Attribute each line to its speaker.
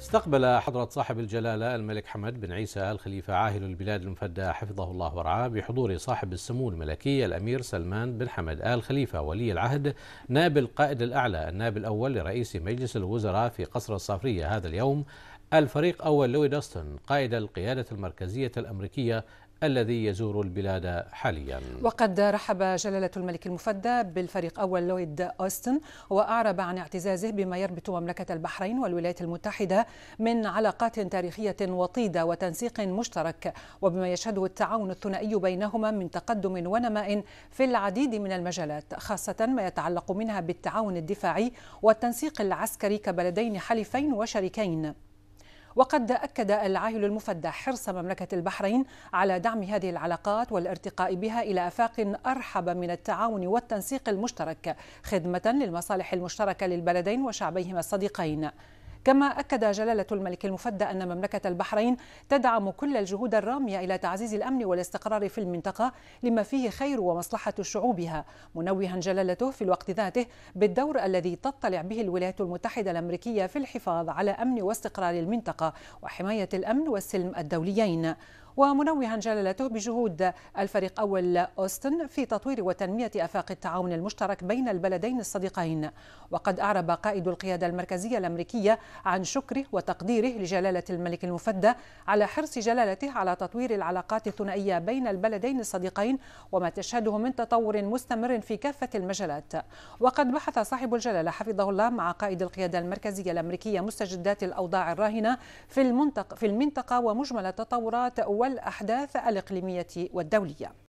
Speaker 1: استقبل حضرة صاحب الجلالة الملك حمد بن عيسى الخليفة عاهل البلاد المفدى حفظه الله ورعاه بحضور صاحب السمو الملكي الأمير سلمان بن حمد آل خليفة ولي العهد نائب القائد الأعلى النائب الأول لرئيس مجلس الوزراء في قصر الصافرية هذا اليوم الفريق أول لوي داستون قائد القيادة المركزية الأمريكية الذي يزور البلاد حاليا
Speaker 2: وقد رحب جلالة الملك المفدى بالفريق أول لويد أوستن وأعرب عن اعتزازه بما يربط مملكة البحرين والولايات المتحدة من علاقات تاريخية وطيدة وتنسيق مشترك وبما يشهده التعاون الثنائي بينهما من تقدم ونماء في العديد من المجالات خاصة ما يتعلق منها بالتعاون الدفاعي والتنسيق العسكري كبلدين حليفين وشريكين وقد أكد العاهل المفدى حرص مملكة البحرين على دعم هذه العلاقات والارتقاء بها إلى آفاق أرحب من التعاون والتنسيق المشترك خدمة للمصالح المشتركة للبلدين وشعبيهما الصديقين كما أكد جلالة الملك المفدى أن مملكة البحرين تدعم كل الجهود الرامية إلى تعزيز الأمن والاستقرار في المنطقة لما فيه خير ومصلحة شعوبها منوها جلالته في الوقت ذاته بالدور الذي تطلع به الولايات المتحدة الأمريكية في الحفاظ على أمن واستقرار المنطقة وحماية الأمن والسلم الدوليين ومنوها جلالته بجهود الفريق أول أوستن في تطوير وتنمية أفاق التعاون المشترك بين البلدين الصديقين وقد أعرب قائد القيادة المركزية الأمريكية عن شكره وتقديره لجلالة الملك المفدى على حرص جلالته على تطوير العلاقات الثنائية بين البلدين الصديقين وما تشهده من تطور مستمر في كافة المجالات وقد بحث صاحب الجلالة حفظه الله مع قائد القيادة المركزية الأمريكية مستجدات الأوضاع الراهنة في المنطقة في المنطقة ومجمل التطورات والأحداث الإقليمية والدولية